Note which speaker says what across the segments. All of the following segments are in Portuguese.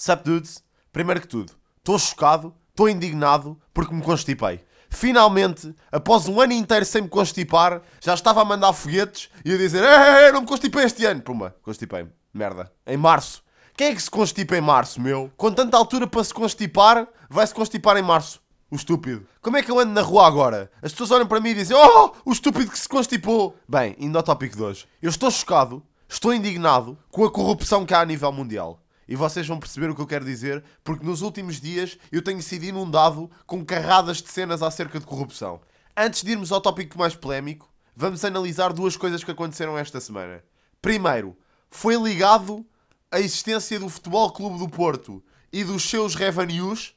Speaker 1: Sup dudes? Primeiro que tudo, estou chocado, estou indignado porque me constipei. Finalmente, após um ano inteiro sem me constipar, já estava a mandar foguetes e a dizer: É, não me constipei este ano. puma, constipei-me. Merda. Em março. Quem é que se constipa em março, meu? Com tanta altura para se constipar, vai-se constipar em março. O estúpido. Como é que eu ando na rua agora? As pessoas olham para mim e dizem: Oh, o estúpido que se constipou. Bem, indo ao tópico de hoje. Eu estou chocado, estou indignado com a corrupção que há a nível mundial. E vocês vão perceber o que eu quero dizer, porque nos últimos dias eu tenho sido inundado com carradas de cenas acerca de corrupção. Antes de irmos ao tópico mais polémico, vamos analisar duas coisas que aconteceram esta semana. Primeiro, foi ligado a existência do Futebol Clube do Porto e dos seus revenues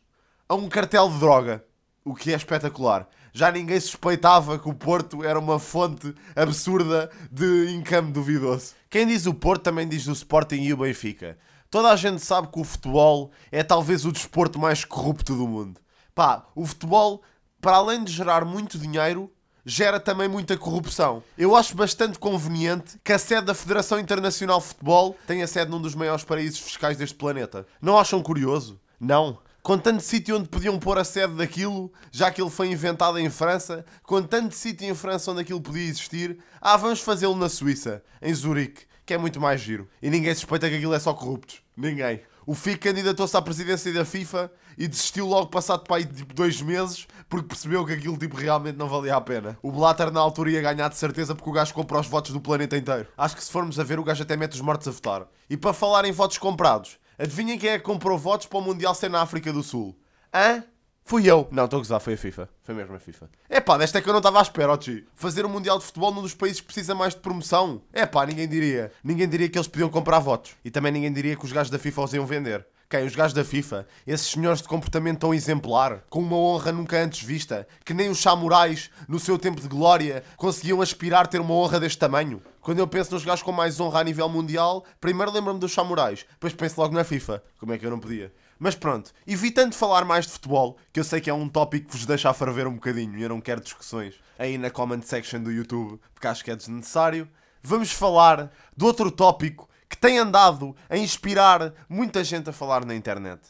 Speaker 1: a um cartel de droga, o que é espetacular. Já ninguém suspeitava que o Porto era uma fonte absurda de income duvidoso. Quem diz o Porto também diz o Sporting e o Benfica. Toda a gente sabe que o futebol é talvez o desporto mais corrupto do mundo. Pá, o futebol, para além de gerar muito dinheiro, gera também muita corrupção. Eu acho bastante conveniente que a sede da Federação Internacional de Futebol tenha sede num dos maiores paraísos fiscais deste planeta. Não acham curioso? Não. Com tanto sítio onde podiam pôr a sede daquilo, já que ele foi inventado em França, com tanto sítio em França onde aquilo podia existir, ah, vamos fazê-lo na Suíça, em Zurique, que é muito mais giro. E ninguém suspeita que aquilo é só corruptos. Ninguém. O fico candidatou-se à presidência da FIFA e desistiu logo passado para aí tipo dois meses porque percebeu que aquilo tipo realmente não valia a pena. O Blatter na altura ia ganhar de certeza porque o gajo comprou os votos do planeta inteiro. Acho que se formos a ver o gajo até mete os mortos a votar. E para falar em votos comprados, adivinhem quem é que comprou votos para o Mundial ser na África do Sul? Hã? Fui eu. Não, estou a gozar, foi a FIFA. Foi mesmo a FIFA. É pá, desta é que eu não estava à espera, Ochi. Fazer o um Mundial de Futebol num dos países que precisa mais de promoção. É pá, ninguém diria. Ninguém diria que eles podiam comprar votos. E também ninguém diria que os gajos da FIFA os iam vender. Quem? Os gajos da FIFA? Esses senhores de comportamento tão exemplar, com uma honra nunca antes vista, que nem os samurais, no seu tempo de glória, conseguiam aspirar ter uma honra deste tamanho. Quando eu penso nos gajos com mais honra a nível mundial, primeiro lembro-me dos samurais, depois penso logo na FIFA. Como é que eu não podia? Mas pronto, evitando falar mais de futebol, que eu sei que é um tópico que vos deixa a ferver um bocadinho e eu não quero discussões aí na comment section do YouTube, porque acho que é desnecessário, vamos falar de outro tópico que tem andado a inspirar muita gente a falar na internet.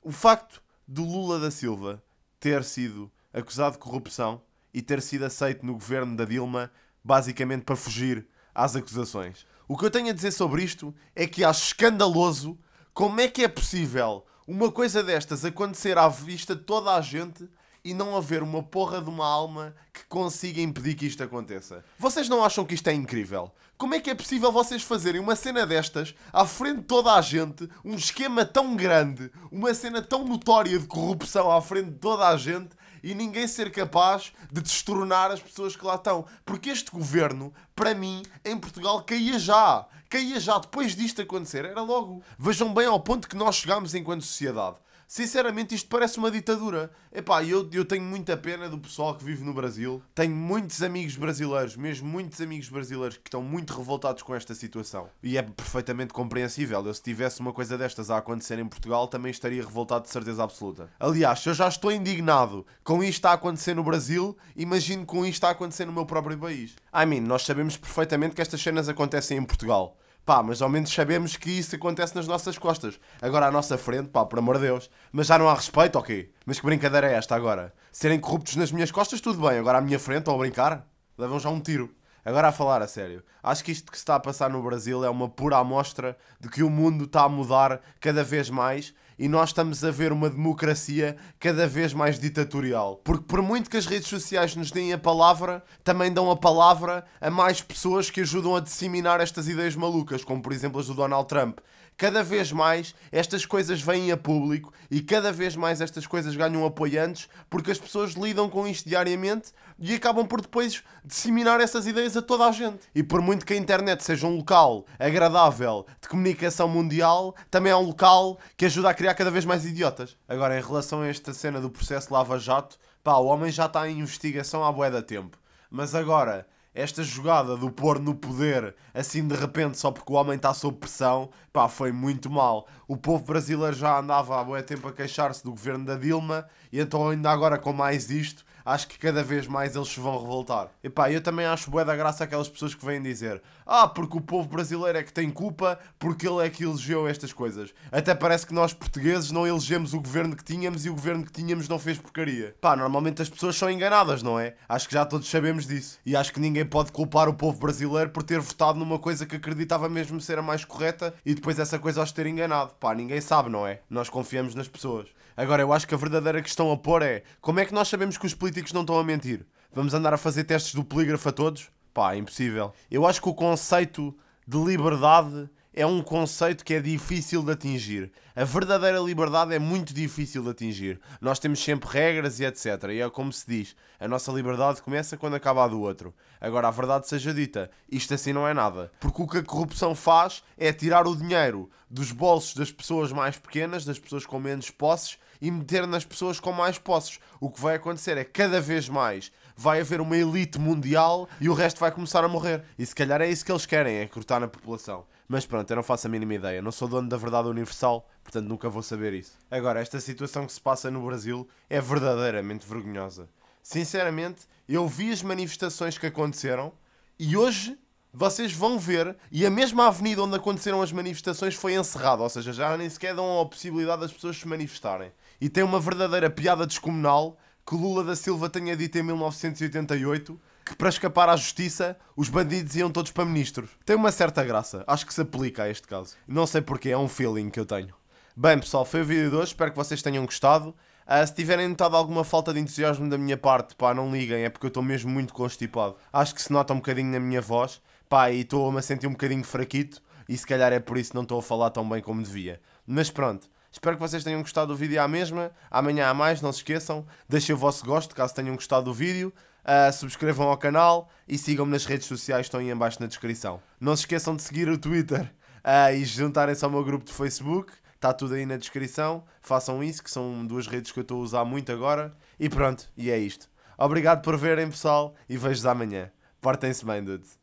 Speaker 1: O facto do Lula da Silva ter sido acusado de corrupção e ter sido aceito no governo da Dilma, basicamente para fugir às acusações. O que eu tenho a dizer sobre isto é que acho escandaloso como é que é possível uma coisa destas acontecer à vista de toda a gente e não haver uma porra de uma alma que consiga impedir que isto aconteça. Vocês não acham que isto é incrível? Como é que é possível vocês fazerem uma cena destas à frente de toda a gente, um esquema tão grande, uma cena tão notória de corrupção à frente de toda a gente e ninguém ser capaz de destronar as pessoas que lá estão? Porque este governo, para mim, em Portugal caía já caía já depois disto acontecer, era logo. Vejam bem ao ponto que nós chegámos enquanto sociedade. Sinceramente, isto parece uma ditadura. Epá, eu, eu tenho muita pena do pessoal que vive no Brasil. Tenho muitos amigos brasileiros, mesmo muitos amigos brasileiros, que estão muito revoltados com esta situação. E é perfeitamente compreensível. Eu, se tivesse uma coisa destas a acontecer em Portugal, também estaria revoltado de certeza absoluta. Aliás, eu já estou indignado com isto a acontecer no Brasil, imagino com isto a acontecer no meu próprio país. I mean, nós sabemos perfeitamente que estas cenas acontecem em Portugal. Pá, mas ao menos sabemos que isso acontece nas nossas costas. Agora à nossa frente, pá, por amor de Deus. Mas já não há respeito, ok? Mas que brincadeira é esta agora? Serem corruptos nas minhas costas, tudo bem. Agora à minha frente, ao brincar, levam já um tiro. Agora a falar a sério, acho que isto que se está a passar no Brasil é uma pura amostra de que o mundo está a mudar cada vez mais e nós estamos a ver uma democracia cada vez mais ditatorial. Porque por muito que as redes sociais nos deem a palavra, também dão a palavra a mais pessoas que ajudam a disseminar estas ideias malucas, como por exemplo as do Donald Trump cada vez mais estas coisas vêm a público e cada vez mais estas coisas ganham apoiantes porque as pessoas lidam com isto diariamente e acabam por depois disseminar essas ideias a toda a gente. E por muito que a internet seja um local agradável de comunicação mundial, também é um local que ajuda a criar cada vez mais idiotas. Agora, em relação a esta cena do processo Lava Jato, pá, o homem já está em investigação há bué da tempo. Mas agora, esta jogada do pôr no poder assim de repente só porque o homem está sob pressão, pá, foi muito mal. O povo brasileiro já andava há muito tempo a queixar-se do governo da Dilma e então ainda agora com mais isto acho que cada vez mais eles se vão revoltar. E pá, eu também acho bué da graça aquelas pessoas que vêm dizer Ah, porque o povo brasileiro é que tem culpa, porque ele é que elegeu estas coisas. Até parece que nós portugueses não elegemos o governo que tínhamos e o governo que tínhamos não fez porcaria. Pá, normalmente as pessoas são enganadas, não é? Acho que já todos sabemos disso. E acho que ninguém pode culpar o povo brasileiro por ter votado numa coisa que acreditava mesmo ser a mais correta e depois essa coisa aos ter enganado. Pá, ninguém sabe, não é? Nós confiamos nas pessoas. Agora, eu acho que a verdadeira questão a pôr é como é que nós sabemos que os políticos não estão a mentir? Vamos andar a fazer testes do polígrafo a todos? Pá, é impossível. Eu acho que o conceito de liberdade é um conceito que é difícil de atingir. A verdadeira liberdade é muito difícil de atingir. Nós temos sempre regras e etc. E é como se diz: a nossa liberdade começa quando acaba a do outro. Agora, a verdade seja dita: isto assim não é nada. Porque o que a corrupção faz é tirar o dinheiro dos bolsos das pessoas mais pequenas, das pessoas com menos posses, e meter nas pessoas com mais posses. O que vai acontecer é cada vez mais vai haver uma elite mundial e o resto vai começar a morrer. E se calhar é isso que eles querem: é cortar na população. Mas pronto, eu não faço a mínima ideia. Não sou dono da verdade universal, portanto nunca vou saber isso. Agora, esta situação que se passa no Brasil é verdadeiramente vergonhosa. Sinceramente, eu vi as manifestações que aconteceram e hoje vocês vão ver, e a mesma avenida onde aconteceram as manifestações foi encerrada, ou seja, já nem sequer dão a possibilidade das pessoas se manifestarem. E tem uma verdadeira piada descomunal que Lula da Silva tenha dito em 1988 que para escapar à justiça os bandidos iam todos para ministros. Tem uma certa graça, acho que se aplica a este caso. Não sei porquê, é um feeling que eu tenho. Bem pessoal, foi o vídeo de hoje, espero que vocês tenham gostado. Uh, se tiverem notado alguma falta de entusiasmo da minha parte, pá, não liguem, é porque eu estou mesmo muito constipado. Acho que se nota um bocadinho na minha voz, pá, e estou-me a sentir um bocadinho fraquito, e se calhar é por isso que não estou a falar tão bem como devia. Mas pronto, espero que vocês tenham gostado do vídeo à mesma. Amanhã há mais, não se esqueçam. Deixem o vosso gosto caso tenham gostado do vídeo. Uh, subscrevam ao canal e sigam-me nas redes sociais, estão aí em baixo na descrição. Não se esqueçam de seguir o Twitter uh, e juntarem-se ao meu grupo de Facebook, está tudo aí na descrição. Façam isso, que são duas redes que eu estou a usar muito agora. E pronto, e é isto. Obrigado por verem, pessoal, e vejo-vos amanhã. Portem-se bem, dudes.